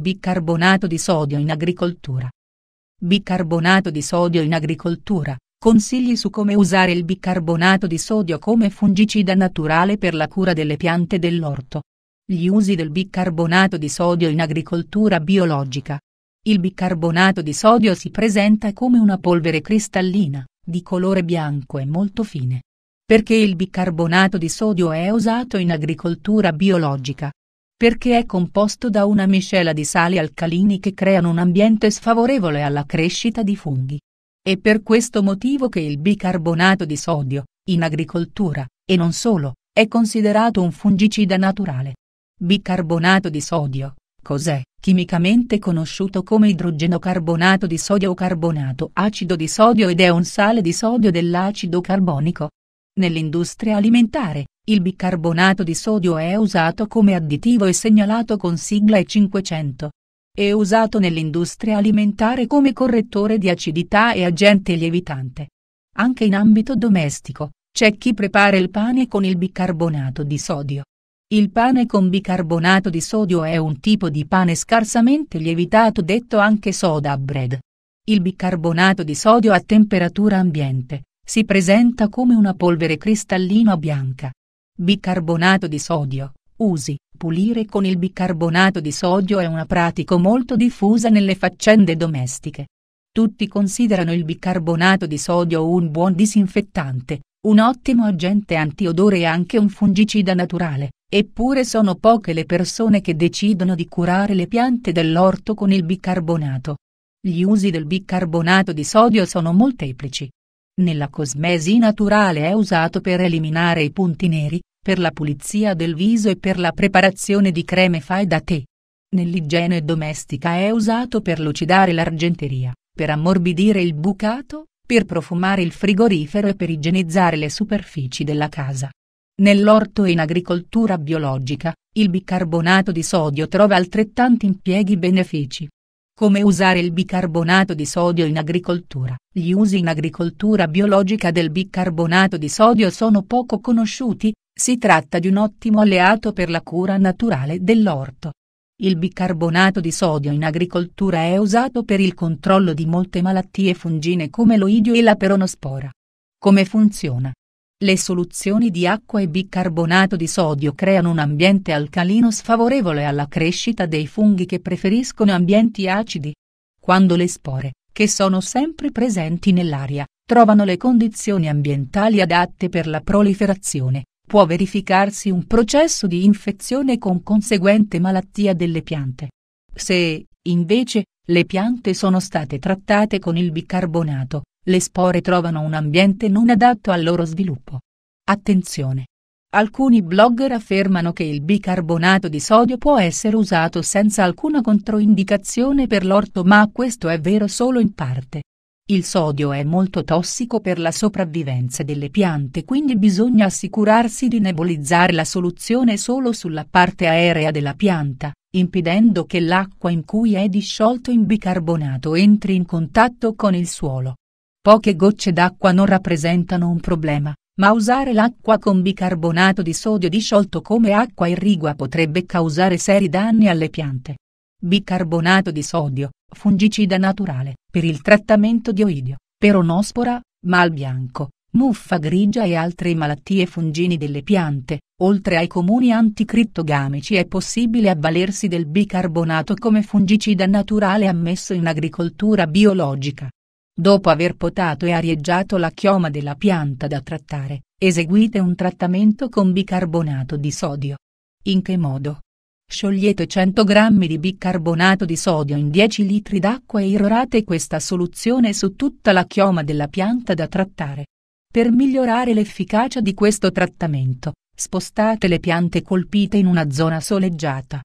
Bicarbonato di sodio in agricoltura. Bicarbonato di sodio in agricoltura. Consigli su come usare il bicarbonato di sodio come fungicida naturale per la cura delle piante dell'orto. Gli usi del bicarbonato di sodio in agricoltura biologica. Il bicarbonato di sodio si presenta come una polvere cristallina, di colore bianco e molto fine. Perché il bicarbonato di sodio è usato in agricoltura biologica? perché è composto da una miscela di sali alcalini che creano un ambiente sfavorevole alla crescita di funghi. È per questo motivo che il bicarbonato di sodio, in agricoltura, e non solo, è considerato un fungicida naturale. Bicarbonato di sodio, cos'è, chimicamente conosciuto come idrogenocarbonato di sodio o carbonato acido di sodio ed è un sale di sodio dell'acido carbonico. Nell'industria alimentare, il bicarbonato di sodio è usato come additivo e segnalato con sigla E500. È usato nell'industria alimentare come correttore di acidità e agente lievitante. Anche in ambito domestico, c'è chi prepara il pane con il bicarbonato di sodio. Il pane con bicarbonato di sodio è un tipo di pane scarsamente lievitato detto anche soda bread. Il bicarbonato di sodio a temperatura ambiente si presenta come una polvere cristallina bianca Bicarbonato di sodio, usi. Pulire con il bicarbonato di sodio è una pratica molto diffusa nelle faccende domestiche. Tutti considerano il bicarbonato di sodio un buon disinfettante, un ottimo agente antiodore e anche un fungicida naturale, eppure sono poche le persone che decidono di curare le piante dell'orto con il bicarbonato. Gli usi del bicarbonato di sodio sono molteplici. Nella cosmesi naturale è usato per eliminare i punti neri, per la pulizia del viso e per la preparazione di creme fai da te. Nell'igiene domestica è usato per lucidare l'argenteria, per ammorbidire il bucato, per profumare il frigorifero e per igienizzare le superfici della casa. Nell'orto e in agricoltura biologica, il bicarbonato di sodio trova altrettanti impieghi benefici. Come usare il bicarbonato di sodio in agricoltura Gli usi in agricoltura biologica del bicarbonato di sodio sono poco conosciuti, si tratta di un ottimo alleato per la cura naturale dell'orto. Il bicarbonato di sodio in agricoltura è usato per il controllo di molte malattie fungine come l'oidio e la peronospora. Come funziona? Le soluzioni di acqua e bicarbonato di sodio creano un ambiente alcalino sfavorevole alla crescita dei funghi che preferiscono ambienti acidi. Quando le spore, che sono sempre presenti nell'aria, trovano le condizioni ambientali adatte per la proliferazione, può verificarsi un processo di infezione con conseguente malattia delle piante. Se, invece, le piante sono state trattate con il bicarbonato, le spore trovano un ambiente non adatto al loro sviluppo. Attenzione! Alcuni blogger affermano che il bicarbonato di sodio può essere usato senza alcuna controindicazione per l'orto ma questo è vero solo in parte. Il sodio è molto tossico per la sopravvivenza delle piante quindi bisogna assicurarsi di nebulizzare la soluzione solo sulla parte aerea della pianta, impedendo che l'acqua in cui è disciolto in bicarbonato entri in contatto con il suolo. Poche gocce d'acqua non rappresentano un problema, ma usare l'acqua con bicarbonato di sodio disciolto come acqua irrigua potrebbe causare seri danni alle piante. Bicarbonato di sodio, fungicida naturale, per il trattamento di oidio, peronospora, mal bianco, muffa grigia e altre malattie fungini delle piante, oltre ai comuni anticrittogamici è possibile avvalersi del bicarbonato come fungicida naturale ammesso in agricoltura biologica. Dopo aver potato e arieggiato la chioma della pianta da trattare, eseguite un trattamento con bicarbonato di sodio. In che modo? Sciogliete 100 g di bicarbonato di sodio in 10 litri d'acqua e irrorate questa soluzione su tutta la chioma della pianta da trattare. Per migliorare l'efficacia di questo trattamento, spostate le piante colpite in una zona soleggiata,